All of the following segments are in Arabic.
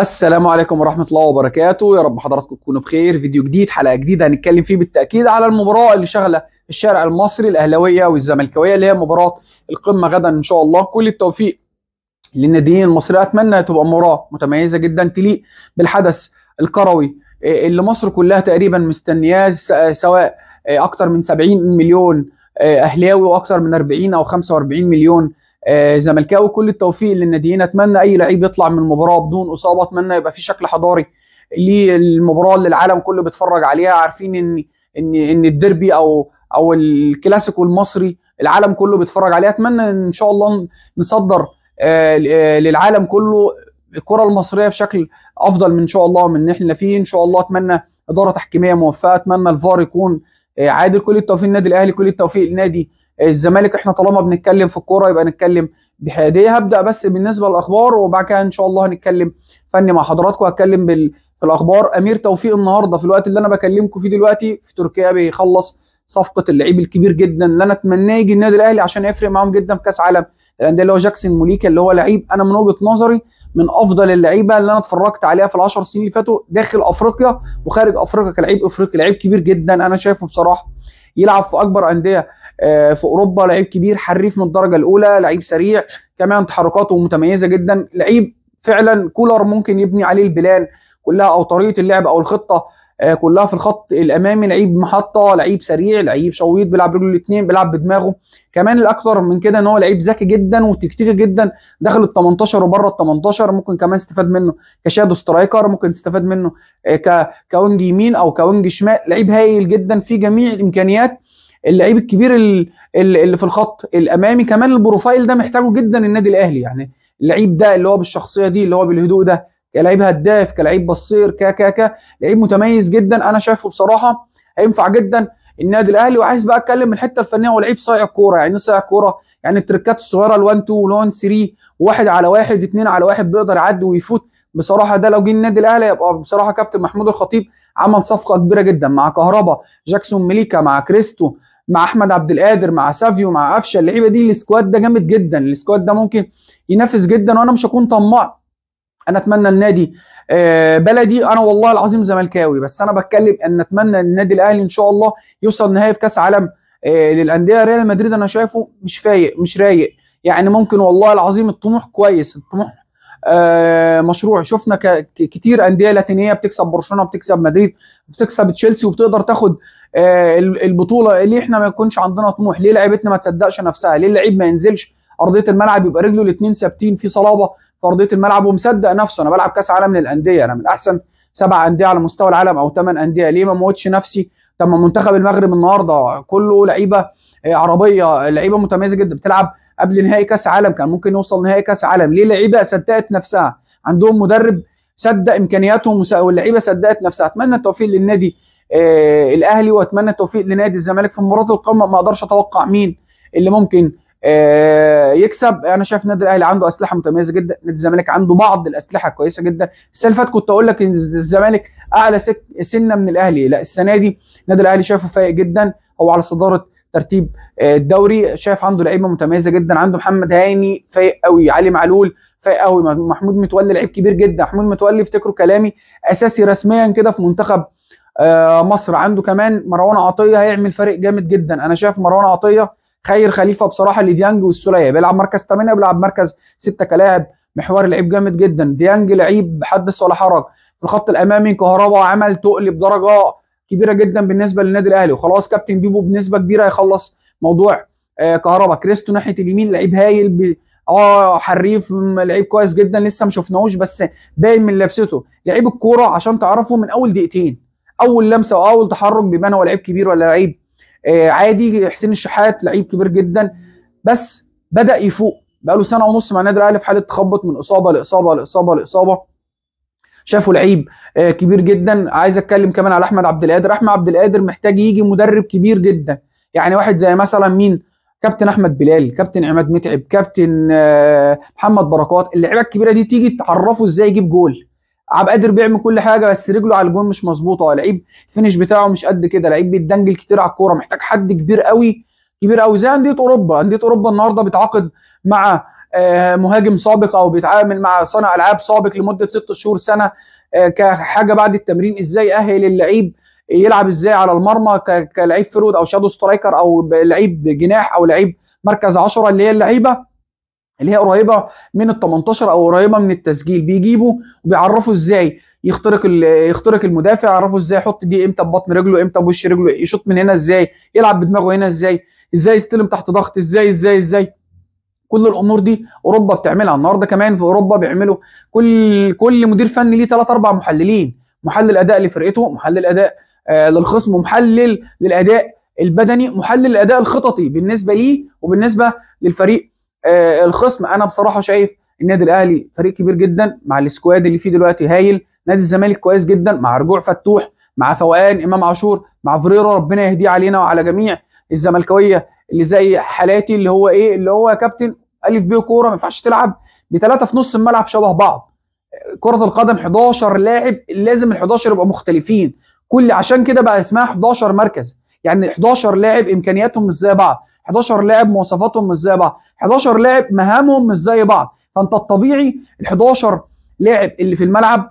السلام عليكم ورحمة الله وبركاته يا رب حضراتكم تكونوا بخير فيديو جديد حلقة جديدة هنتكلم فيه بالتأكيد على المباراة اللي شغلة الشارع المصري الأهلاوية والزملكاوية اللي هي مباراة القمة غدا إن شاء الله كل التوفيق للناديين المصريين أتمنى تبقى مباراة متميزة جدا تليق بالحدث الكروي اللي مصر كلها تقريبا مستنياه سواء أكثر من 70 مليون آه، أهلاوي وأكثر من 40 أو 45 مليون آه، زملكاوي كل التوفيق للناديين اتمنى اي لعيب يطلع من المباراه بدون اصابه اتمنى يبقى في شكل حضاري للمباراه اللي العالم كله بيتفرج عليها عارفين ان ان ان الديربي او او الكلاسيكو المصري العالم كله بيتفرج عليها اتمنى ان شاء الله نصدر آه، آه، للعالم كله الكره المصريه بشكل افضل من ان شاء الله من اللي احنا فيه ان شاء الله اتمنى اداره تحكيميه موفقه اتمنى الفار يكون عادل كل التوفيق للنادي الاهلي كل التوفيق لنادي الزمالك احنا طالما بنتكلم في الكوره يبقى نتكلم بحياديه هبدا بس بالنسبه للاخبار وبعد كده ان شاء الله هنتكلم فني مع حضراتكم هتكلم بال... في الاخبار امير توفيق النهارده في الوقت اللي انا بكلمكم فيه دلوقتي في تركيا بيخلص صفقه اللعيب الكبير جدا اللي انا اتمناه يجي النادي الاهلي عشان يفرق معاهم جدا في كاس عالم الانديه اللي هو جاكسون موليكا اللي هو لعيب انا من وجهه نظري من افضل اللعيبه اللي انا اتفرجت عليها في العشر سنين اللي فاتوا داخل افريقيا وخارج افريقيا كلعيب افريقي لعيب كبير جدا انا شايفه بصراحه يلعب في اكبر انديه آه، في اوروبا لعيب كبير حريف من الدرجه الاولى لعيب سريع كمان تحركاته متميزه جدا لعيب فعلا كولر ممكن يبني عليه البلان كلها او طريقه اللعب او الخطه آه، كلها في الخط الامامي لعيب محطه لعيب سريع لعيب شويط بيلعب رجله الاثنين بيلعب بدماغه كمان الاكثر من كده ان هو لعيب ذكي جدا وتكتيكي جدا داخل ال 18 وبره ال 18 ممكن كمان استفاد منه كشادو سترايكر ممكن تستفاد منه آه، كونج يمين او كونج شمال لعيب هايل جدا في جميع الامكانيات اللعيب الكبير اللي في الخط الامامي كمان البروفايل ده محتاجه جدا النادي الاهلي يعني اللعيب ده اللي هو بالشخصيه دي اللي هو بالهدوء ده كلاعب هداف كلاعب بصير ك ك ك لعيب متميز جدا انا شايفه بصراحه هينفع جدا النادي الاهلي وعايز بقى اتكلم من الحته الفنيه هو لعيب صايع كوره يعني ايه صايع كوره يعني التركات الصغيره ال1 2 وال1 3 واحد على واحد اثنين على واحد بيقدر يعدي ويفوت بصراحه ده لو جه النادي الاهلي يبقى بصراحه كابتن محمود الخطيب عمل صفقه كبيره جدا مع كهربا جاكسون مليكا مع كريستو مع احمد عبد القادر مع سافيو مع قفشه اللعيبه دي السكواد ده جامد جدا السكواد ده ممكن ينافس جدا وانا مش هكون طماع انا اتمنى النادي آه، بلدي انا والله العظيم زملكاوي بس انا بتكلم ان اتمنى النادي الاهلي ان شاء الله يوصل نهائي في كاس عالم آه، للانديه ريال مدريد انا شايفه مش فايق مش رايق يعني ممكن والله العظيم الطموح كويس الطموح آه، مشروع شفنا كتير انديه لاتينيه بتكسب برشلونه بتكسب مدريد بتكسب تشيلسي وبتقدر تاخد البطوله ليه احنا ما يكونش عندنا طموح ليه لعيبتنا ما تصدقش نفسها ليه اللعيب ما ينزلش ارضيه الملعب يبقى رجله الاثنين ثابتين في صلابه في ارضيه الملعب ومصدق نفسه انا بلعب كاس عالم للانديه انا من احسن سبع انديه على مستوى العالم او ثمان انديه ليه ما موتش نفسي طب ما منتخب المغرب النهارده كله لعيبه آه، عربيه لعيبه متميزه جدا بتلعب قبل نهائي كاس عالم كان ممكن يوصل نهائي كاس عالم ليه لعيبه صدقت نفسها عندهم مدرب صدق امكانياتهم واللعيبه صدقت نفسها اتمنى التوفيق للنادي آه الاهلي واتمنى التوفيق لنادي الزمالك في مباراه القمه ما اقدرش اتوقع مين اللي ممكن آه، يكسب انا شايف النادي الاهلي عنده اسلحه متميزه جدا نادي الزمالك عنده بعض الاسلحه كويسه جدا السنه اللي فاتت كنت اقول لك ان الزمالك اعلى سنه من الاهلي لا السنه دي النادي الاهلي شايفه فايق جدا هو على صداره ترتيب آه، الدوري شايف عنده لعيبه متميزه جدا عنده محمد هاني فايق قوي علي معلول فايق قوي محمود متولي لعيب كبير جدا محمود متولي افتكروا كلامي اساسي رسميا كده في منتخب آه، مصر عنده كمان مروان عطيه هيعمل فارق جامد جدا انا شايف مروان عطيه خير خليفه بصراحه لديانج والسوليه بيلعب مركز 8 بيلعب مركز 6 كلاعب محور لعيب جامد جدا ديانج لعيب حدث ولا حرج في الخط الامامي كهربا عمل تقل بدرجه كبيره جدا بالنسبه للنادي الاهلي وخلاص كابتن بيبو بنسبه كبيره هيخلص موضوع آه، كهربا كريستو ناحيه اليمين لعيب هايل ب... اه حريف لعيب كويس جدا لسه ما شفناهوش بس باين من لبسته لعيب الكوره عشان تعرفه من اول دقيقتين اول لمسه واول تحرك بيبان هو لعيب كبير ولا لعيب آه، عادي حسين الشحات لعيب كبير جدا بس بدا يفوق بقاله سنه ونص مع النادي الاهلي في حاله تخبط من اصابه لاصابه لاصابه لاصابه شافوا لعيب آه، كبير جدا عايز اتكلم كمان على احمد عبد القادر احمد عبد القادر محتاج يجي مدرب كبير جدا يعني واحد زي مثلا مين كابتن احمد بلال كابتن عماد متعب كابتن آه، محمد بركات اللعيبه الكبيره دي تيجي تعرفوا ازاي يجيب جول عبد القادر بيعمل كل حاجه بس رجله على الجون مش مظبوطه هو لعيب الفينش بتاعه مش قد كده لعيب بيتدنجل كتير على الكوره محتاج حد كبير قوي كبير قوي زي انديه اوروبا انديه اوروبا النهارده بتعاقد مع آه، مهاجم سابق او بيتعامل مع صانع العاب سابق لمده ست شهور سنه آه، كحاجه بعد التمرين ازاي اهل اللعيب يلعب ازاي على المرمى كلعيب فرود او شادو سترايكر او لعيب جناح او لعيب مركز 10 اللي هي اللعيبه اللي هي قريبه من ال 18 او قريبه من التسجيل بيجيبوا وبيعرفوا ازاي يخترق يخترق المدافع يعرفوا ازاي يحط دي امتى ببطن رجله امتى بوش رجله يشوط من هنا ازاي يلعب بدماغه هنا ازاي ازاي يستلم تحت ضغط ازاي ازاي ازاي كل الامور دي اوروبا بتعملها النهارده كمان في اوروبا بيعملوا كل كل مدير فني ليه ثلاث اربع محللين محلل اداء لفرقته محلل اداء آه للخصم محلل للاداء البدني محلل الاداء الخططي بالنسبه ليه وبالنسبه للفريق آه الخصم انا بصراحه شايف النادي الاهلي فريق كبير جدا مع السكواد اللي فيه دلوقتي هايل نادي الزمالك كويس جدا مع رجوع فتوح مع فوقان امام عاشور مع فريرا ربنا يهديه علينا وعلى جميع الزملكاويه اللي زي حالاتي اللي هو ايه اللي هو يا كابتن الف بيه كوره ما ينفعش تلعب بثلاثه في نص الملعب شبه بعض كره القدم 11 لاعب لازم ال 11 يبقوا مختلفين كل عشان كده بقى اسمها 11 مركز يعني 11 لاعب امكانياتهم مش زي بعض 11 لاعب مواصفاتهم مش زي بعض 11 لاعب مهامهم مش زي بعض فانت الطبيعي ال11 لاعب اللي في الملعب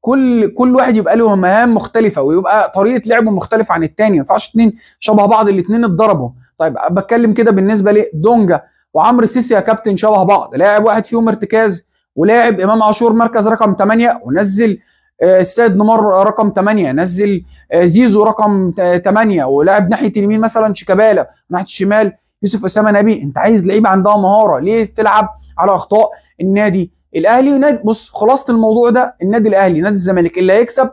كل كل واحد يبقى له مهام مختلفه ويبقى طريقه لعبه مختلفه عن الثاني ما ينفعش اثنين شبه بعض الاثنين اتضربوا طيب بتكلم كده بالنسبه لدونجا وعمرو السيسي يا كابتن شبه بعض لاعب واحد فيهم ارتكاز ولاعب امام عاشور مركز رقم 8 ونزل آه، السيد نمر رقم 8 نزل آه، زيزو رقم 8 ولاعب ناحيه اليمين مثلا شيكابالا ناحيه الشمال يوسف اسامه نبي انت عايز لعيبه عندها مهاره ليه تلعب على اخطاء النادي الاهلي نادي بص خلاصه الموضوع ده النادي الاهلي نادي الزمالك اللي هيكسب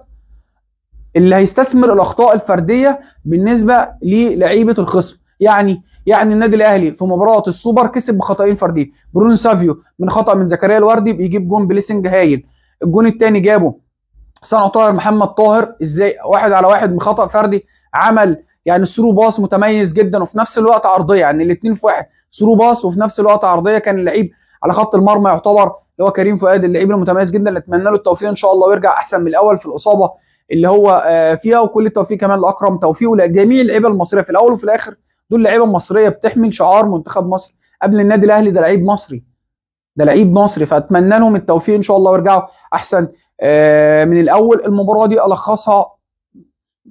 اللي هيستثمر الاخطاء الفرديه بالنسبه للعيبه الخصم يعني يعني النادي الاهلي في مباراه السوبر كسب بخطئين فرديين برونو سافيو من خطا من زكريا الوردي بيجيب جون بليسنج هايل الجون الثاني جابه صنعه طاهر محمد طاهر ازاي واحد على واحد من خطا فردي عمل يعني ثرو باص متميز جدا وفي نفس الوقت عرضيه يعني الاثنين في واحد ثرو باص وفي نفس الوقت عرضيه كان اللعيب على خط المرمى يعتبر اللي هو كريم فؤاد اللعيب المتميز جدا اللي اتمنى له التوفيق ان شاء الله ويرجع احسن من الاول في الاصابه اللي هو آه، فيها وكل التوفيق كمان لاكرم توفيق ولجميع اللعيبه المصريه في الاول وفي الاخر دول لعيبه مصريه بتحمل شعار منتخب مصر قبل النادي الاهلي ده لعيب مصري ده لعيب مصري فاتمنى لهم التوفيق ان شاء الله ويرجعوا احسن آه، من الاول المباراه دي الخصها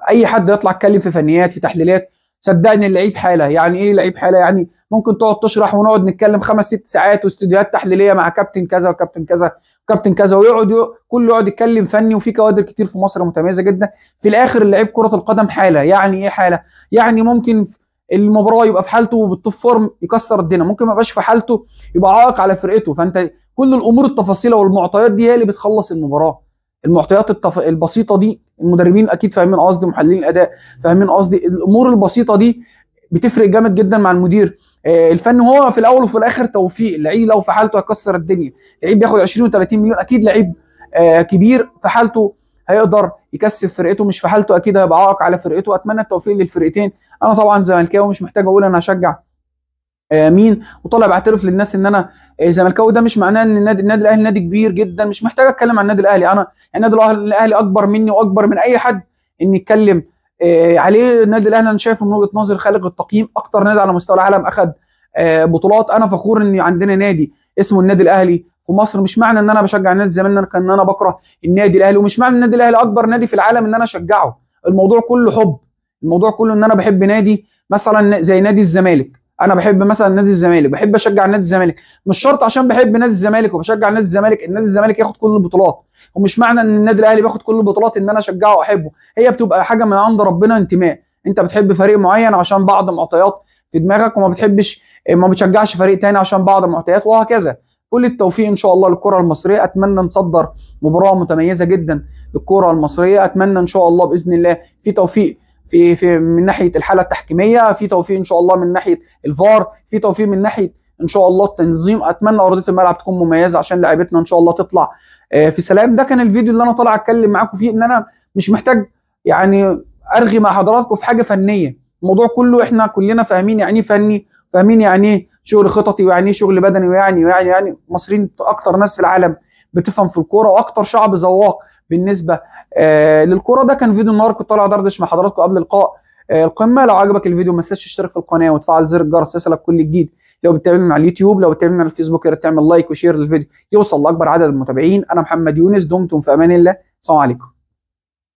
اي حد يطلع يتكلم في فنيات في تحليلات صدقني اللعيب حاله يعني ايه لعيب حاله يعني ممكن تقعد تشرح ونقعد نتكلم خمس ست ساعات واستديوهات تحليليه مع كابتن كذا وكابتن كذا وكابتن كذا ويقعد كله يقعد يتكلم فني وفي كوادر كتير في مصر متميزه جدا في الاخر اللعيب كره القدم حاله يعني ايه حاله يعني ممكن المباراه يبقى في حالته بالتوب فورم يكسر الدنيا ممكن ما يبقاش في حالته يبقى عائق على فرقته فانت كل الامور التفاصيل والمعطيات دي هي اللي بتخلص المباراه المعطيات التف... البسيطه دي المدربين اكيد فاهمين قصدي محللين الاداء فاهمين قصدي الامور البسيطه دي بتفرق جامد جدا مع المدير آه، الفن هو في الاول وفي الاخر توفيق اللعيب لو في حالته هيكسر الدنيا لعيب بياخد 20 و30 مليون اكيد لعيب آه، كبير في حالته هيقدر يكسب فرقته مش في حالته اكيد هيبقى عائق على فرقته اتمنى التوفيق للفرقتين انا طبعا زملكاوي ومش محتاج اقول انا هشجع آه، مين وطلع بعترف للناس ان انا زملكاوي آه، ده مش معناه ان النادي النادي الاهلي نادي كبير جدا مش محتاج اتكلم عن النادي الاهلي انا يعني النادي الاهلي اكبر مني واكبر من اي حد ان يتكلم آه، عليه النادي الاهلي انا شايفه من وجهه نظري خالق التقييم اكتر نادي على مستوى العالم اخذ بطولات انا فخور ان عندنا نادي اسمه النادي الاهلي في مصر مش معنى ان انا بشجع نادي الزمالك ان انا, أنا بكره النادي الاهلي ومش معنى النادي الاهلي اكبر نادي في العالم ان انا اشجعه الموضوع كله حب الموضوع كله ان انا بحب نادي مثلا زي نادي الزمالك انا بحب مثلا نادي الزمالك بحب اشجع نادي الزمالك مش شرط عشان بحب نادي الزمالك وبشجع نادي الزمالك النادي الزمالك ياخد كل البطولات ومش معنى ان النادي الاهلي بياخد كل البطولات ان انا اشجعه واحبه هي بتبقى حاجه من عند ربنا انتماء انت بتحب فريق معين عشان بعض معطيات في دماغك وما بتحبش اه، ما بتشجعش فريق تاني عشان بعض المعطيات وهكذا كل التوفيق ان شاء الله للكره المصريه اتمنى نصدر مباراه متميزه جدا للكره المصريه اتمنى ان شاء الله باذن الله في توفيق في في من ناحيه الحاله التحكيميه في توفيق ان شاء الله من ناحيه الفار في توفيق من ناحيه ان شاء الله التنظيم اتمنى ارضيه الملعب تكون مميزه عشان لعيبتنا ان شاء الله تطلع آه، في سلام ده كان الفيديو اللي انا طالع اتكلم معاكم فيه ان انا مش محتاج يعني ارغي مع حضراتكم في حاجه فنيه الموضوع كله احنا كلنا فاهمين يعني ايه فني فاهمين يعني ايه شغل خططي ويعني ايه شغل بدني ويعني ويعني يعني المصريين اكتر ناس في العالم بتفهم في الكوره واكتر شعب ذواق بالنسبه للكرة آه، للكوره ده كان فيديو النهارده كنت طالع دردش مع حضراتكم قبل لقاء آه، القمه لو عجبك الفيديو ما تنساش تشترك في القناه وتفعل زر الجرس يصلك كل جديد لو بتتابعنا على اليوتيوب لو بتتابعنا على الفيسبوك يا ريت تعمل لايك وشير للفيديو يوصل لاكبر عدد من المتابعين انا محمد يونس دمتم في امان الله السلام عليكم